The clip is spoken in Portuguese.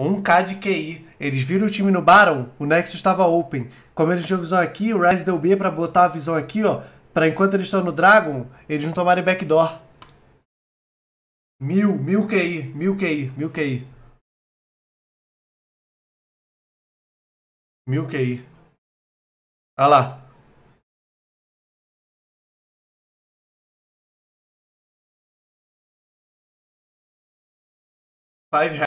1K de QI. Eles viram o time no Baron, o Nexus estava open. Como eles tinham visão aqui, o Rise deu B pra botar a visão aqui, ó. Pra enquanto eles estão no Dragon, eles não tomarem backdoor. Mil, mil QI, mil QI, mil QI. Mil QI. Olha lá. Five